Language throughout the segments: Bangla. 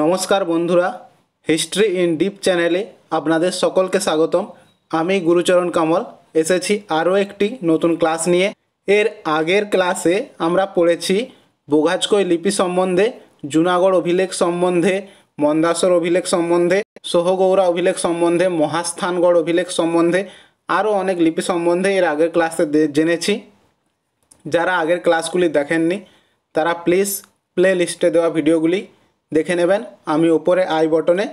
নমস্কার বন্ধুরা হিস্ট্রি ইন ডিপ চ্যানেলে আপনাদের সকলকে স্বাগতম আমি গুরুচরণ কামল এসেছি আরও একটি নতুন ক্লাস নিয়ে এর আগের ক্লাসে আমরা পড়েছি বোঘাজকই লিপি সম্বন্ধে জুনাগড় অভিলেখ সম্বন্ধে মন্দাসর অভিলেখ সম্বন্ধে সোহগৌরা অভিলেখ সম্বন্ধে মহাস্থানগড় অভিলেখ সম্বন্ধে আরও অনেক লিপি সম্বন্ধে এর আগের ক্লাসে জেনেছি যারা আগের ক্লাসগুলি দেখেননি তারা প্লিজ প্লে লিস্টে দেওয়া ভিডিওগুলি দেখে নেবেন আমি ওপরে আই বটনে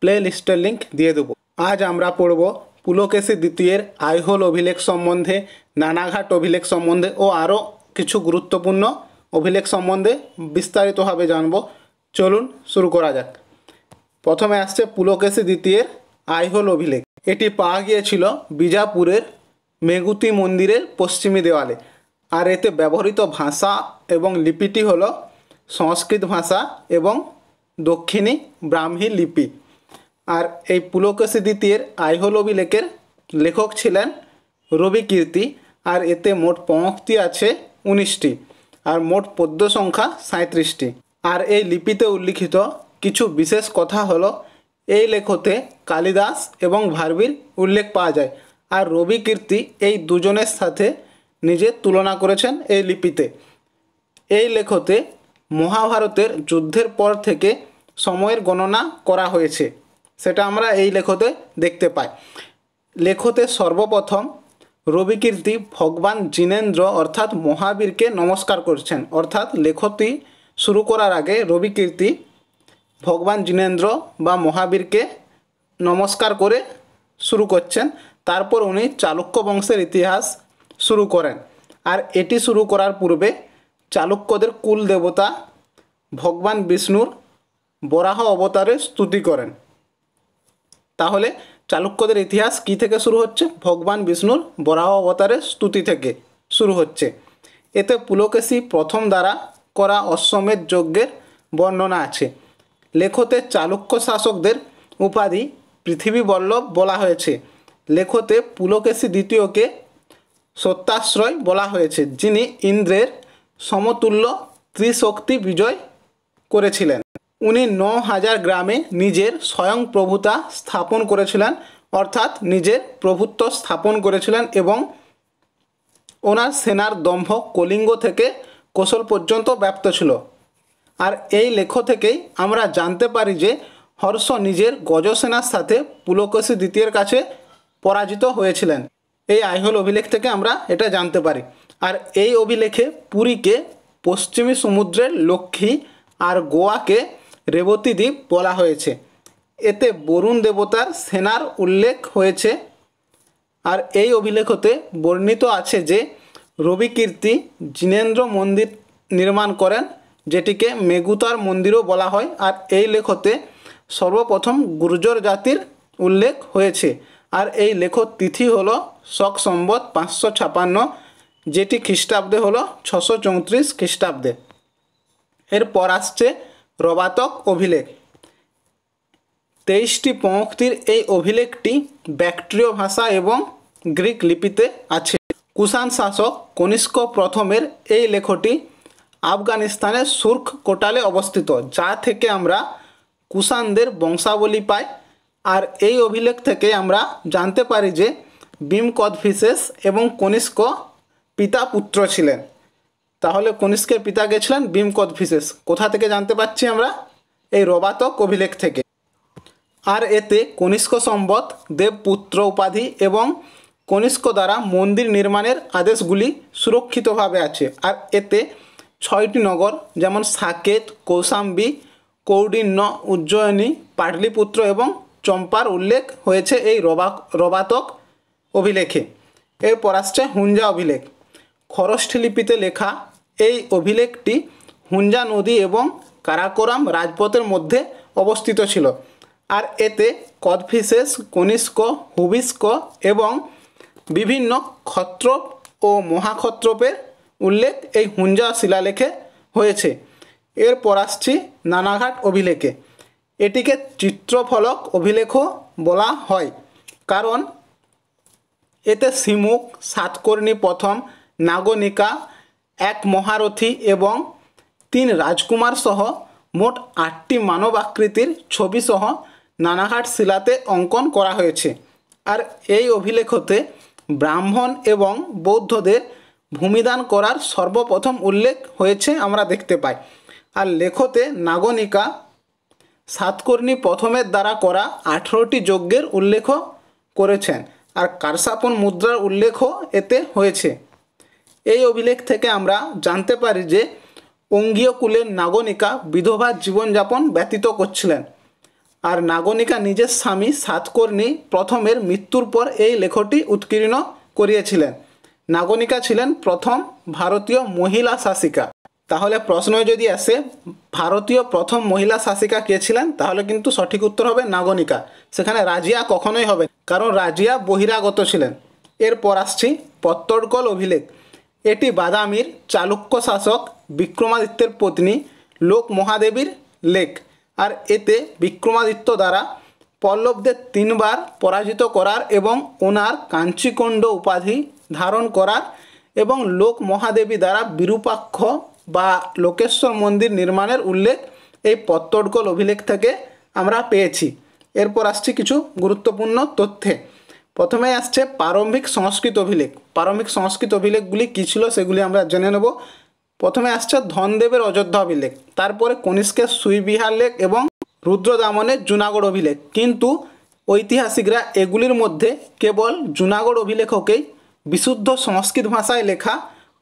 প্লে লিস্টের লিঙ্ক দিয়ে দেবো আজ আমরা পড়ব পুলকেশী দ্বিতীয়ের আইহোল অভিলেখ সম্বন্ধে নানাঘাট অভিলেখ সম্বন্ধে ও আরও কিছু গুরুত্বপূর্ণ অভিলেখ সম্বন্ধে বিস্তারিতভাবে জানব চলুন শুরু করা যাক প্রথমে আসছে পুলকেশী দ্বিতীয়ের আইহোল অভিলেখ এটি পাওয়া গিয়েছিল বিজাপুরের মেগুতি মন্দিরের পশ্চিমী দেওয়ালে আর এতে ব্যবহৃত ভাষা এবং লিপিটি হল সংস্কৃত ভাষা এবং দক্ষিণী ব্রাহ্মী লিপি আর এই দ্বিতীয়ের আইহল অভিলেখের লেখক ছিলেন রবি কীর্তি আর এতে মোট পঙ্ক্তি আছে উনিশটি আর মোট পদ্য সংখ্যা সাঁত্রিশটি আর এই লিপিতে উল্লিখিত কিছু বিশেষ কথা হলো এই লেখতে কালিদাস এবং ভার্বির উল্লেখ পাওয়া যায় আর রবি কীর্তি এই দুজনের সাথে নিজে তুলনা করেছেন এই লিপিতে এই লেখতে মহাভারতের যুদ্ধের পর থেকে সময়ের গণনা করা হয়েছে সেটা আমরা এই লেখতে দেখতে পাই লেখতে সর্বপ্রথম রবিকীর্তি ভগবান জিনেন্দ্র অর্থাৎ মহাবীরকে নমস্কার করছেন অর্থাৎ লেখতি শুরু করার আগে রবিকীর্তি ভগবান জিনেন্দ্র বা মহাবীরকে নমস্কার করে শুরু করছেন তারপর উনি চালুক্য বংশের ইতিহাস শুরু করেন আর এটি শুরু করার পূর্বে চালুক্যদের কুল দেবতা ভগবান বিষ্ণুর বরাহ অবতারে স্তুতি করেন তাহলে চালুক্যদের ইতিহাস কি থেকে শুরু হচ্ছে ভগবান বিষ্ণুর বরাহ অবতারের স্তুতি থেকে শুরু হচ্ছে এতে পুলকেশী প্রথম দ্বারা করা অশ্বমেধ যজ্ঞের বর্ণনা আছে লেখতে চালুক্য শাসকদের উপাধি পৃথিবীবল্লভ বলা হয়েছে লেখতে পুলকেশী দ্বিতীয়কে সত্যাশ্রয় বলা হয়েছে যিনি ইন্দ্রের সমতুল্য ত্রিশক্তি বিজয় করেছিলেন উনি ন হাজার গ্রামে নিজের স্বয়ংপ্রভুতা স্থাপন করেছিলেন অর্থাৎ নিজের প্রভুত্ব স্থাপন করেছিলেন এবং ওনার সেনার দম্ভ কলিঙ্গ থেকে কোশল পর্যন্ত ব্যপ্ত ছিল আর এই লেখ থেকেই আমরা জানতে পারি যে হর্ষ নিজের গজসেনার সাথে পুলকশী দ্বিতীয়ের কাছে পরাজিত হয়েছিলেন এই আইহল অভিলেখ থেকে আমরা এটা জানতে পারি আর এই অভিলেখে পুরীকে পশ্চিমী সমুদ্রের লক্ষ্মী আর গোয়াকে রেবতী দ্বীপ বলা হয়েছে এতে বরুণ দেবতার সেনার উল্লেখ হয়েছে আর এই অভিলেখতে বর্ণিত আছে যে রবিকীর্তি জিনেন্দ্র মন্দির নির্মাণ করেন যেটিকে মেগুতার মন্দিরও বলা হয় আর এই লেখতে সর্বপ্রথম গুর্জর জাতির উল্লেখ হয়েছে আর এই লেখক তিথি হল শক সম্বত পাঁচশো ছাপান্ন যেটি খ্রিস্টাব্দে হলো ছশো চৌত্রিশ খ্রিস্টাব্দে এরপর আসছে রবাতক অভিলেখ তেইশটি পঙ্ক্তির এই অভিলেখটি ব্যাক্ট্রীয় ভাষা এবং গ্রিক লিপিতে আছে কুষাণ শাসক কনিষ্ক প্রথমের এই লেখটি আফগানিস্তানের সুর্খ কোটালে অবস্থিত যা থেকে আমরা কুষাণদের বংশাবলী পাই আর এই অভিলেখ থেকে আমরা জানতে পারি যে ফিসেস এবং কনিষ্ক পিতা পুত্র ছিলেন তাহলে কনিষ্কের পিতা গেছিলেন ভীমকদ ফিসেস কোথা থেকে জানতে পাচ্ছি আমরা এই রবাতক অভিলেখ থেকে আর এতে কনিষ্ক সম্বত দেবপুত্র উপাধি এবং কনিষ্ক দ্বারা মন্দির নির্মাণের আদেশগুলি সুরক্ষিতভাবে আছে আর এতে ছয়টি নগর যেমন সাকেত কৌশাম্বি কৌডিন্য উজ্জয়িনী পাটলিপুত্র এবং চম্পার উল্লেখ হয়েছে এই রবা রবাতক অভিলেখে এরপর আসছে হুঞ্জা অভিলেখ খরষ্ঠলিপিতে লেখা এই অভিলেখটি হুঞ্জা নদী এবং কারাকোরাম রাজপথের মধ্যে অবস্থিত ছিল আর এতে কদফিসেস কনিষ্ক হুবিস্ক এবং বিভিন্ন ক্ষত্রপ ও মহাক্ষত্রপের উল্লেখ এই হুঞ্জা শিলালেখে হয়েছে এর আসছি নানাঘাট অভিলেখে এটিকে চিত্রফলক অভিলেখও বলা হয় কারণ এতে সিমুক সাতকর্ণী প্রথম নাগনিকা এক মহারথী এবং তিন রাজকুমার সহ মোট আটটি মানব ছবি ছবিসহ নানাহাট শিলাতে অঙ্কন করা হয়েছে আর এই অভিলেখতে ব্রাহ্মণ এবং বৌদ্ধদের ভূমিদান করার সর্বপ্রথম উল্লেখ হয়েছে আমরা দেখতে পাই আর লেখতে নাগনিকা সাতকর্ণী প্রথমের দ্বারা করা আঠেরোটি যজ্ঞের উল্লেখ করেছেন আর কারসাপন মুদ্রার উল্লেখও এতে হয়েছে এই অভিলেখ থেকে আমরা জানতে পারি যে অঙ্গীয় কুলের নাগনিকা বিধবার জীবনযাপন ব্যতীত করছিলেন আর নাগনিকা নিজের স্বামী সাতকর্ণী প্রথমের মৃত্যুর পর এই লেখটি উৎকীর্ণ করিয়েছিলেন নাগনিকা ছিলেন প্রথম ভারতীয় মহিলা শাসিকা তাহলে প্রশ্ন যদি আসে ভারতীয় প্রথম মহিলা শাসিকা কে ছিলেন তাহলে কিন্তু সঠিক উত্তর হবে নাগনিকা সেখানে রাজিয়া কখনোই হবে কারণ রাজিয়া বহিরাগত ছিলেন এরপর আসছি পত্তরকল অভিলেখ এটি বাদামির চালুক্য শাসক বিক্রমাদিত্যের পত্নী লোক মহাদেবীর লেখ আর এতে বিক্রমাদিত্য দ্বারা পল্লবদের তিনবার পরাজিত করার এবং ওনার কাঞ্চিকণ্ড উপাধি ধারণ করার এবং লোক মহাদেবী দ্বারা বিরূপাক্ষ বা লোকেশ্বর মন্দির নির্মাণের উল্লেখ এই পত্তর্কল অভিলেখ থেকে আমরা পেয়েছি এরপর আসছি কিছু গুরুত্বপূর্ণ তথ্যে প্রথমে আসছে প্রারম্ভিক সংস্কৃত অভিলেখ প্রারম্ভিক সংস্কৃত অভিলেখগুলি কী ছিল সেগুলি আমরা জেনে নেব প্রথমে আসছে ধনদেবের অযোধ্যা অভিলেখ তারপরে কনিষ্কের সুইবিহার লেখ এবং রুদ্রদামনের জুনাগড় অভিলেখ কিন্তু ঐতিহাসিকরা এগুলির মধ্যে কেবল জুনাগড় অভিলেখকেই বিশুদ্ধ সংস্কৃত ভাষায় লেখা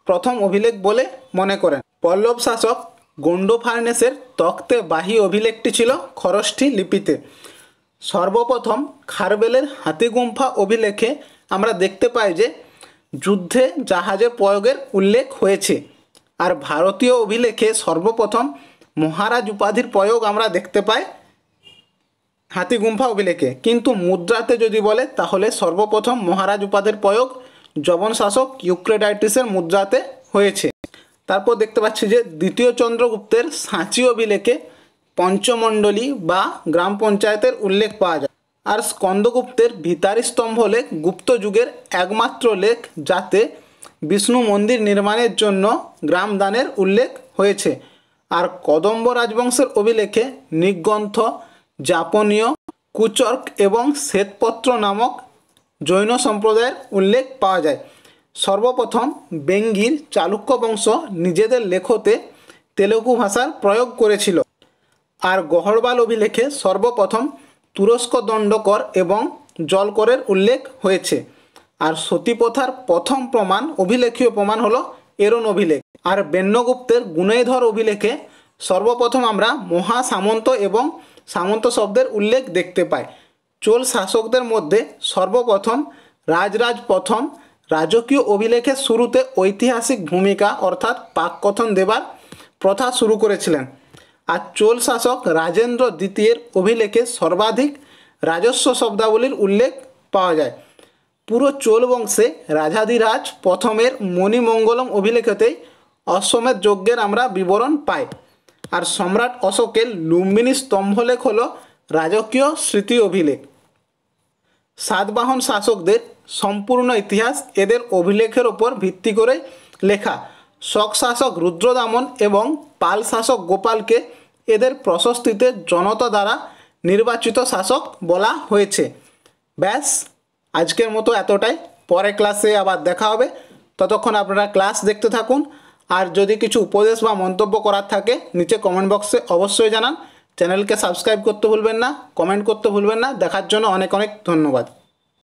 প্রথম অভিলেখ বলে মনে করেন পল্লব শাসক গন্ডোফার্নেসের তক্তে বাহি অভিলেখটি ছিল খরষ্ঠী লিপিতে সর্বপ্রথম খারবেলের হাতিগুম্ফা অভিলেখে আমরা দেখতে পাই যে যুদ্ধে জাহাজের প্রয়োগের উল্লেখ হয়েছে আর ভারতীয় অভিলেখে সর্বপ্রথম মহারাজ উপাধির প্রয়োগ আমরা দেখতে পাই হাতিগুম্ফা অভিলেখে কিন্তু মুদ্রাতে যদি বলে তাহলে সর্বপ্রথম মহারাজ উপাধির প্রয়োগ জবন শাসক ইউক্রেডাইটিসের মুদ্রাতে হয়েছে তারপর দেখতে পাচ্ছি যে দ্বিতীয় চন্দ্রগুপ্তের সাঁচি অভিলেখে পঞ্চমণ্ডলী বা গ্রাম পঞ্চায়েতের উল্লেখ পাওয়া যায় আর স্কন্দগুপ্তের ভিতারি স্তম্ভ লেখ গুপ্ত যুগের একমাত্র লেখ যাতে বিষ্ণু মন্দির নির্মাণের জন্য গ্রাম দানের উল্লেখ হয়েছে আর কদম্ব রাজবংশের অভিলেখে নিগ্রন্থ জাপনীয় কুচর্ক এবং শ্বেতপত্র নামক জৈন সম্প্রদায়ের উল্লেখ পাওয়া যায় সর্বপ্রথম বেঙ্গির চালুক্য বংশ নিজেদের লেখতে তেলুগু ভাষার প্রয়োগ করেছিল আর গহরবাল অভিলেখে সর্বপ্রথম তুরস্ক দণ্ডকর এবং জলকরের উল্লেখ হয়েছে আর সতীপ্রথার প্রথম প্রমাণ অভিলেখীয় প্রমাণ হলো এরন অভিলেখ আর বেন্নগুপ্তের গুণেধর অভিলেখে সর্বপ্রথম আমরা মহা সামন্ত এবং সামন্ত শব্দের উল্লেখ দেখতে পাই চোল শাসকদের মধ্যে সর্বপ্রথম রাজরাজ প্রথম রাজকীয় অভিলেখের শুরুতে ঐতিহাসিক ভূমিকা অর্থাৎ পাককথন দেবার প্রথা শুরু করেছিলেন আর চোল শাসক রাজেন্দ্র দ্বিতীয়ের অভিলেখে সর্বাধিক রাজস্ব শব্দাবলীর উল্লেখ পাওয়া যায় পুরো চোল বংশে রাজাধিরাজ প্রথমের মণিমঙ্গলম অভিলেখতেই অশ্বমেধ যজ্ঞের আমরা বিবরণ পাই আর সম্রাট অশোকের লুম্বিনী স্তম্ভলেখ হল রাজকীয় স্মৃতি অভিলেখ সাতবাহন শাসকদের সম্পূর্ণ ইতিহাস এদের অভিলেখের ওপর ভিত্তি করে লেখা শক শাসক রুদ্রদামন এবং পাল শাসক গোপালকে এদের প্রশস্তিতে জনতা দ্বারা নির্বাচিত শাসক বলা হয়েছে ব্যাস আজকের মতো এতটাই পরে ক্লাসে আবার দেখা হবে ততক্ষণ আপনারা ক্লাস দেখতে থাকুন আর যদি কিছু উপদেশ বা মন্তব্য করার থাকে নিচে কমেন্ট বক্সে অবশ্যই জানান চ্যানেলকে সাবস্ক্রাইব করতে ভুলবেন না কমেন্ট করতে ভুলবেন না দেখার জন্য অনেক অনেক ধন্যবাদ